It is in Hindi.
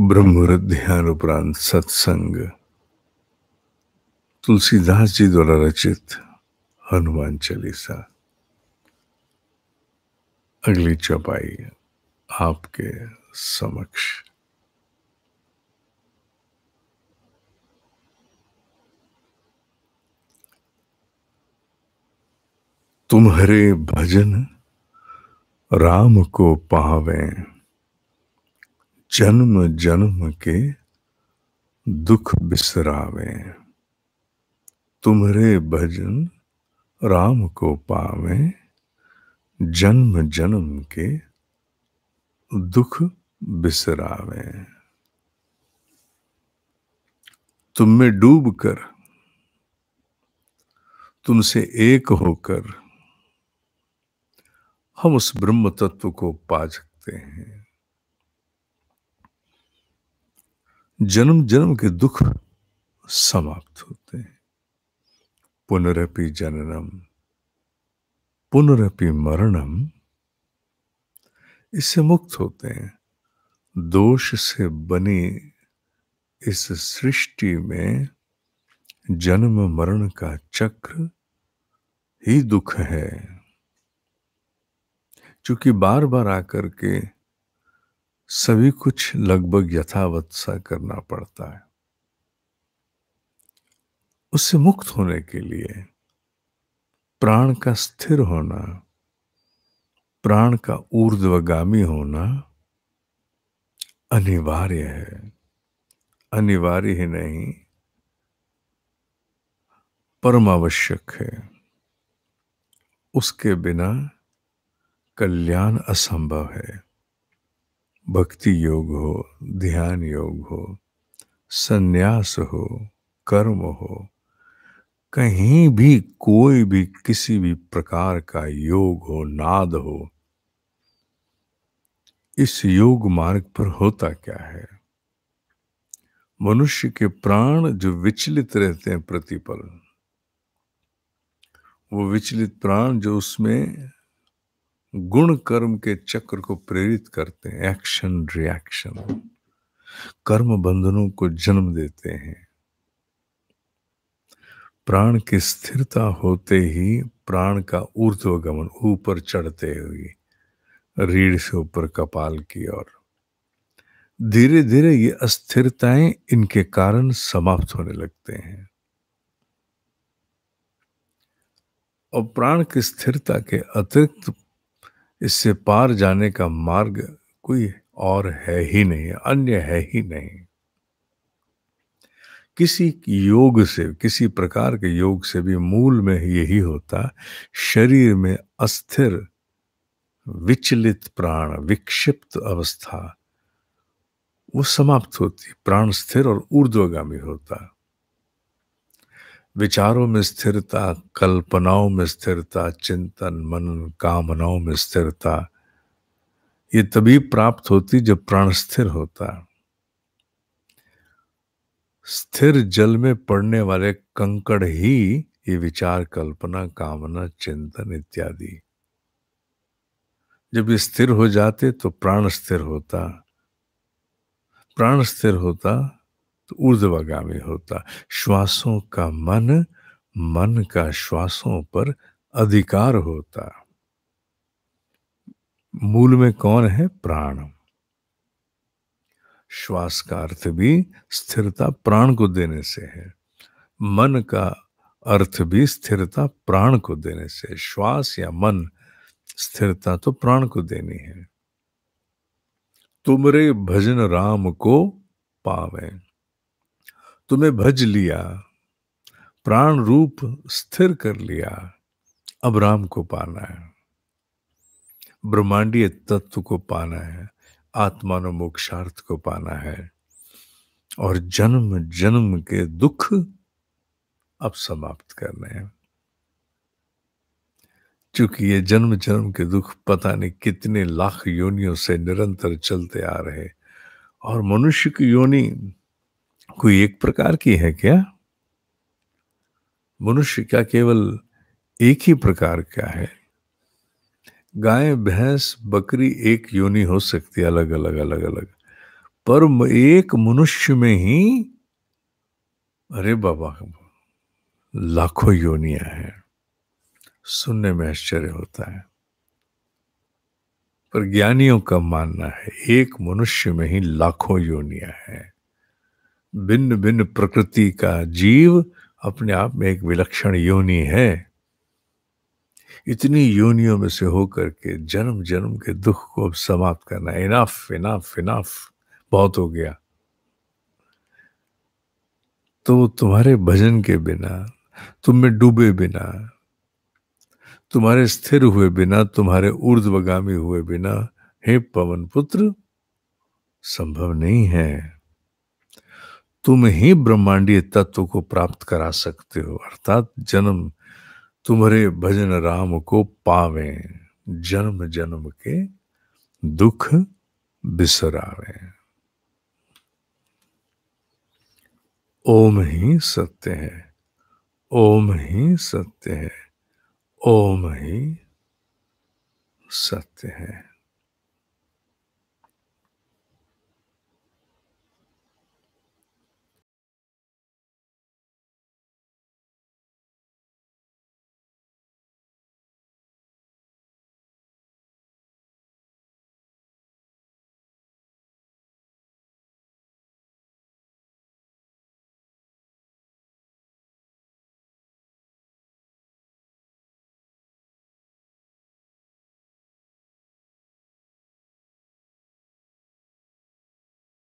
ब्रह्मवृत ध्यान उपरांत सत्संग तुलसीदास जी द्वारा रचित हनुमान चालीसा अगली चौपाई आपके समक्ष तुम्हारे भजन राम को पावें जन्म जन्म के दुख बिसरावे तुम्हारे भजन राम को पावे जन्म जन्म के दुख बिसरावे तुम में डूब कर तुमसे एक होकर हम उस ब्रह्म तत्व को पा सकते हैं जन्म जन्म के दुख समाप्त होते हैं पुनरपि जननम पुनरपि मरणम इससे मुक्त होते हैं दोष से बनी इस सृष्टि में जन्म मरण का चक्र ही दुख है क्योंकि बार बार आकर के सभी कुछ लगभग यथावत सा करना पड़ता है उससे मुक्त होने के लिए प्राण का स्थिर होना प्राण का ऊर्ध्वगामी होना अनिवार्य है अनिवार्य ही नहीं परम आवश्यक है उसके बिना कल्याण असंभव है भक्ति योग हो ध्यान योग हो संन्यास हो कर्म हो कहीं भी कोई भी किसी भी प्रकार का योग हो नाद हो इस योग मार्ग पर होता क्या है मनुष्य के प्राण जो विचलित रहते हैं प्रतिपल वो विचलित प्राण जो उसमें गुण कर्म के चक्र को प्रेरित करते हैं एक्शन रिएक्शन कर्म बंधनों को जन्म देते हैं प्राण की स्थिरता होते ही प्राण का ऊर्ध्वगमन ऊपर चढ़ते हुए रीढ़ से ऊपर कपाल की ओर धीरे धीरे ये अस्थिरताएं इनके कारण समाप्त होने लगते हैं और प्राण की स्थिरता के अतिरिक्त इससे पार जाने का मार्ग कोई और है ही नहीं अन्य है ही नहीं किसी योग से किसी प्रकार के योग से भी मूल में यही होता शरीर में अस्थिर विचलित प्राण विक्षिप्त अवस्था वो समाप्त होती प्राण स्थिर और ऊर्ध्वगामी होता विचारों में स्थिरता कल्पनाओं में स्थिरता चिंतन मनन कामनाओं में स्थिरता ये तभी प्राप्त होती जब प्राण स्थिर होता स्थिर जल में पड़ने वाले कंकड़ ही ये विचार कल्पना कामना चिंतन इत्यादि जब ये स्थिर हो जाते तो प्राण स्थिर होता प्राण स्थिर होता तो ऊर्ध्वागामी होता श्वासों का मन मन का श्वासों पर अधिकार होता मूल में कौन है प्राण श्वास का अर्थ भी स्थिरता प्राण को देने से है मन का अर्थ भी स्थिरता प्राण को देने से श्वास या मन स्थिरता तो प्राण को देनी है तुमरे भजन राम को पावे तुम्हें भज लिया प्राण रूप स्थिर कर लिया अब राम को पाना है ब्रह्मांडीय तत्व को पाना है आत्मानो मोक्षार्थ को पाना है और जन्म जन्म के दुख अब समाप्त करने हैं क्योंकि ये जन्म जन्म के दुख पता नहीं कितने लाख योनियों से निरंतर चलते आ रहे और मनुष्य की योनि कोई एक प्रकार की है क्या मनुष्य क्या केवल एक ही प्रकार का है गाय भैंस बकरी एक योनि हो सकती है अलग अलग अलग अलग पर एक मनुष्य में ही अरे बाबा लाखों योनिया है सुनने में आश्चर्य होता है पर ज्ञानियों का मानना है एक मनुष्य में ही लाखों योनिया है भिन्न भिन्न प्रकृति का जीव अपने आप में एक विलक्षण योनि है इतनी योनियों में से होकर के जन्म जन्म के दुख को अब समाप्त करना इनाफ इनाफ इनाफ बहुत हो गया तो तुम्हारे भजन के बिना तुम में डूबे बिना तुम्हारे स्थिर हुए बिना तुम्हारे ऊर्ध्वगामी हुए बिना हे पवन पुत्र संभव नहीं है तुम ही ब्रह्मांडीय तत्व को प्राप्त करा सकते हो अर्थात जन्म तुम्हारे भजन राम को पावे जन्म जन्म के दुख बिसरावे ओम ही सत्य है ओम ही सत्य है ओम ही सत्य है